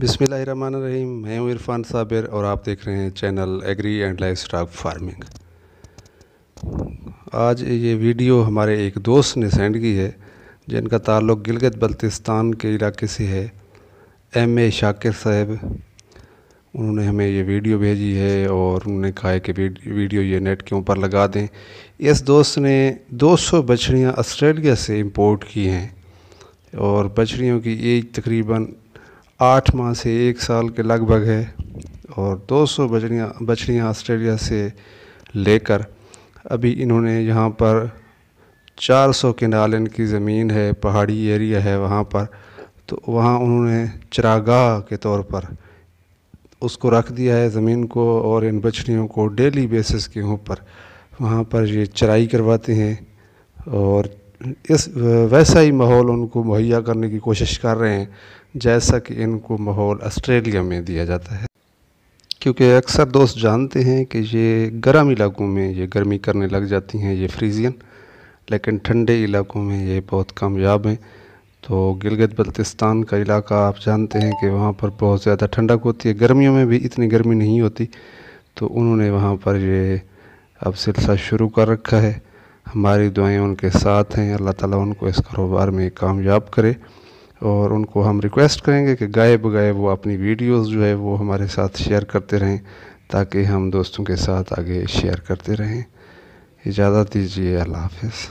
बिसमीम मैं हूँ इरफान साबिर और आप देख रहे हैं channel agri and life stock farming आज ये वीडियो हमारे एक दोस्त ने सेंड की है जिनका ताल्लुक गिलगित बल्तिस्तान के इलाके से है एम ए शाकिर साहब उन्होंने हमें ये वीडियो भेजी है और उन्होंने कहा है कि वीडियो ये नेट के ऊपर लगा दें इस दोस्त ने 200 बछड़ियाँ ऑस्ट्रेलिया से इम्पोर्ट की हैं और बछड़ियों की एज तकरीबन आठ माह से एक साल के लगभग है और 200 बछड़ियाँ बछड़ियाँ ऑस्ट्रेलिया से लेकर अभी इन्होंने यहाँ पर 400 किनाल इनकी ज़मीन है पहाड़ी एरिया है वहाँ पर तो वहाँ उन्होंने चरागाह के तौर पर उसको रख दिया है ज़मीन को और इन बछड़ियों को डेली बेसिस के ऊपर वहाँ पर ये चराई करवाते हैं और इस वैसा ही माहौल उनको मुहैया करने की कोशिश कर रहे हैं जैसा कि इनको माहौल ऑस्ट्रेलिया में दिया जाता है क्योंकि अक्सर दोस्त जानते हैं कि ये गर्म इलाकों में ये गर्मी करने लग जाती हैं ये फ्रीजियन लेकिन ठंडे इलाकों में ये बहुत कामयाब हैं तो गिलगित बल्तिस्तान का इलाका आप जानते हैं कि वहाँ पर बहुत ज़्यादा ठंडक होती है गर्मियों में भी इतनी गर्मी नहीं होती तो उन्होंने वहाँ पर ये अब सिलसिला शुरू कर रखा है हमारी दुआएं उनके साथ हैं अल्लाह ताला उनको इस कारोबार में कामयाब करे और उनको हम रिक्वेस्ट करेंगे कि गायब बगाए वो अपनी वीडियोस जो है वो हमारे साथ शेयर करते रहें ताकि हम दोस्तों के साथ आगे शेयर करते रहें इजाज़त दीजिए अल्लाह हाफिज़